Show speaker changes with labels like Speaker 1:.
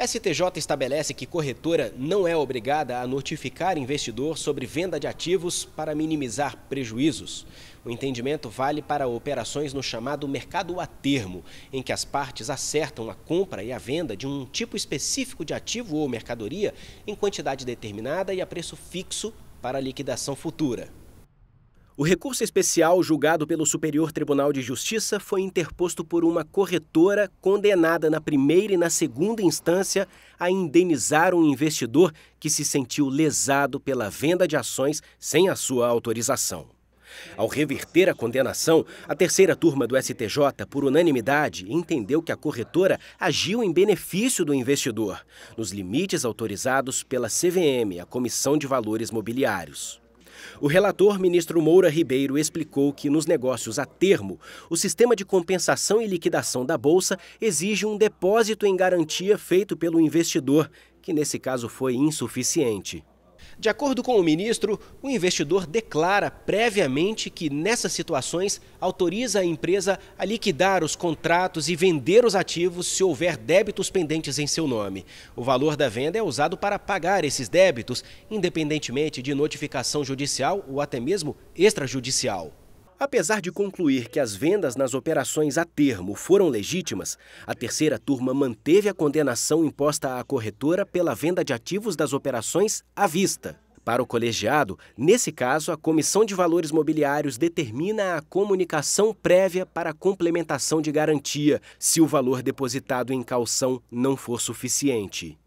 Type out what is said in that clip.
Speaker 1: STJ estabelece que corretora não é obrigada a notificar investidor sobre venda de ativos para minimizar prejuízos. O entendimento vale para operações no chamado mercado a termo, em que as partes acertam a compra e a venda de um tipo específico de ativo ou mercadoria em quantidade determinada e a preço fixo para liquidação futura. O recurso especial julgado pelo Superior Tribunal de Justiça foi interposto por uma corretora condenada na primeira e na segunda instância a indenizar um investidor que se sentiu lesado pela venda de ações sem a sua autorização. Ao reverter a condenação, a terceira turma do STJ, por unanimidade, entendeu que a corretora agiu em benefício do investidor, nos limites autorizados pela CVM, a Comissão de Valores Mobiliários. O relator, ministro Moura Ribeiro, explicou que nos negócios a termo, o sistema de compensação e liquidação da Bolsa exige um depósito em garantia feito pelo investidor, que nesse caso foi insuficiente. De acordo com o ministro, o investidor declara previamente que, nessas situações, autoriza a empresa a liquidar os contratos e vender os ativos se houver débitos pendentes em seu nome. O valor da venda é usado para pagar esses débitos, independentemente de notificação judicial ou até mesmo extrajudicial. Apesar de concluir que as vendas nas operações a termo foram legítimas, a terceira turma manteve a condenação imposta à corretora pela venda de ativos das operações à vista. Para o colegiado, nesse caso, a Comissão de Valores Mobiliários determina a comunicação prévia para complementação de garantia, se o valor depositado em calção não for suficiente.